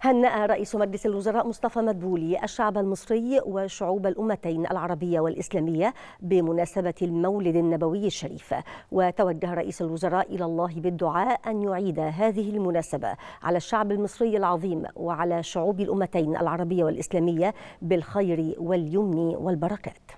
هنأ رئيس مجلس الوزراء مصطفى مدبولي الشعب المصري وشعوب الأمتين العربية والإسلامية بمناسبة المولد النبوي الشريف وتوجه رئيس الوزراء إلى الله بالدعاء أن يعيد هذه المناسبة على الشعب المصري العظيم وعلى شعوب الأمتين العربية والإسلامية بالخير واليمن والبركات